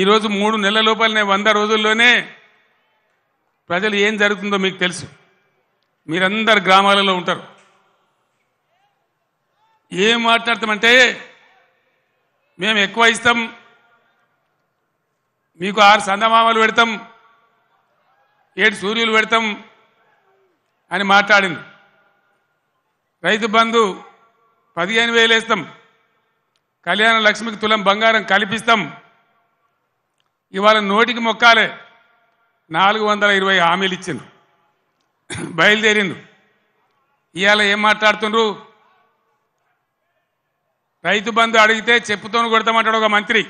ఈరోజు మూడు నెలల లోపలనే వంద రోజుల్లోనే ప్రజలు ఏం జరుగుతుందో మీకు తెలుసు మీరందరు గ్రామాలలో ఉంటారు ఏం మాట్లాడతామంటే మేము ఎక్కువ ఇస్తాం మీకు ఆరు సందమామలు పెడతాం ఏడు సూర్యులు పెడతాం అని మాట్లాడింది రైతు బంధు పదిహేను వేలు వేస్తాం కళ్యాణ లక్ష్మికి తులం బంగారం కల్పిస్తాం ఇవాళ నోటికి మొక్కాలే నాలుగు వందల ఇరవై హామీలు ఇచ్చిండ్రు బయలుదేరిండు ఇవాళ ఏం మాట్లాడుతుండ్రు రైతు బంధు అడిగితే చెప్పుతోను కొడతామంటాడు ఒక మంత్రి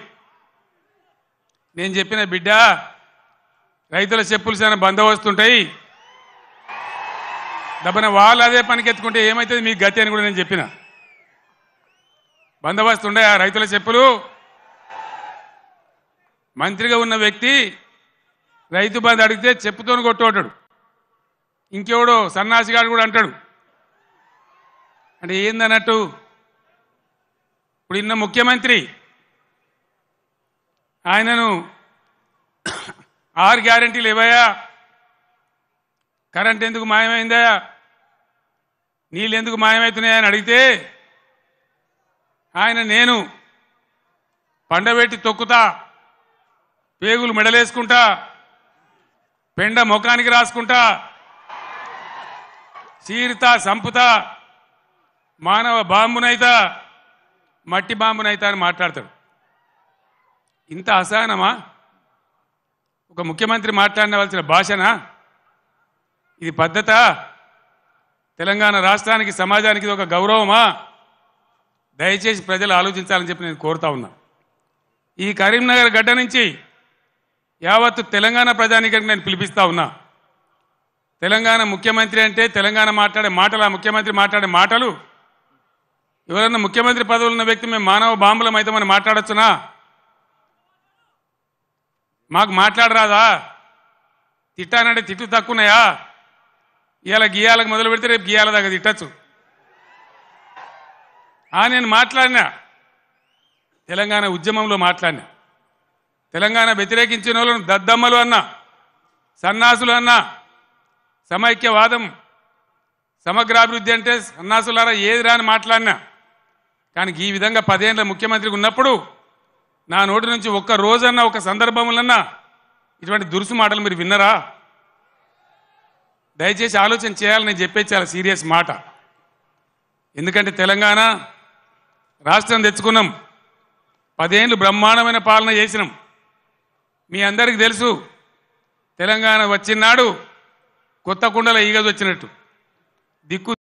నేను చెప్పిన బిడ్డ రైతుల చెప్పులు చాలా బందోబస్తుంటాయి దబ్బన వాళ్ళు అదే పనికి ఎత్తుకుంటే ఏమవుతుంది మీ గతి అని కూడా నేను చెప్పిన బందోబస్తు ఉండే ఆ రైతుల చెప్పులు మంత్రిగా ఉన్న వ్యక్తి రైతు బంధు అడిగితే చెప్పుతోని కొట్టోటాడు ఇంకెవడో సన్నాసిగాడు కూడా అంటాడు అంటే ఏందన్నట్టు ఇప్పుడు ఇన్న ముఖ్యమంత్రి ఆయనను ఆరు గ్యారంటీలు ఇవ్వయా కరెంట్ ఎందుకు మాయమైందా నీళ్ళు ఎందుకు మాయమవుతున్నాయని అడిగితే ఆయన నేను పండబెట్టి తొక్కుతా పేగులు మెడలేసుకుంటా పెండ ముఖానికి రాసుకుంటా చీరుతా సంపుతా మానవ బాంబునైతా మట్టి బాంబునైతా అని మాట్లాడతాడు ఇంత అసహనమా ఒక ముఖ్యమంత్రి మాట్లాడవలసిన భాషనా ఇది పద్ధత తెలంగాణ రాష్ట్రానికి సమాజానికి ఇది ఒక గౌరవమా దయచేసి ప్రజలు ఆలోచించాలని చెప్పి నేను కోరుతా ఉన్నా ఈ కరీంనగర్ గడ్డ నుంచి యావత్తు తెలంగాణ ప్రజానికి నేను పిలిపిస్తా ఉన్నా తెలంగాణ ముఖ్యమంత్రి అంటే తెలంగాణ మాట్లాడే మాటలు ఆ ముఖ్యమంత్రి మాట్లాడే మాటలు ఎవరన్నా ముఖ్యమంత్రి పదవులు ఉన్న వ్యక్తి మేము మానవ బాంబులం అవుతామని మాట్లాడచ్చునా మాకు మాట్లాడరాదా తిట్టానంటే తిట్టు తక్కువనాయా ఇవాళ గీయాలకు మొదలు పెడితే రేపు గీయాల దాకా తిట్టచ్చు ఆ నేను మాట్లాడినా తెలంగాణ ఉద్యమంలో మాట్లాడినా తెలంగాణ వ్యతిరేకించిన వాళ్ళను దద్దమ్మలు అన్నా సన్నాసులు అన్నా సమైక్యవాదం సమగ్రాభివృద్ధి అంటే సన్నాసులారా ఏది రాని మాట్లాడినా కానీ ఈ విధంగా పదేళ్ళ ముఖ్యమంత్రికి ఉన్నప్పుడు నా నోటి నుంచి ఒక్క రోజన్న ఒక సందర్భములన్నా ఇటువంటి దురుసు మాటలు మీరు విన్నరా దయచేసి ఆలోచన చేయాలని నేను చెప్పేది చాలా సీరియస్ మాట ఎందుకంటే తెలంగాణ రాష్ట్రం తెచ్చుకున్నాం పదేళ్ళు బ్రహ్మాండమైన పాలన చేసినాం మీ అందరికి తెలుసు తెలంగాణ వచ్చినాడు కొత్త కుండల వచ్చినట్టు దిక్కు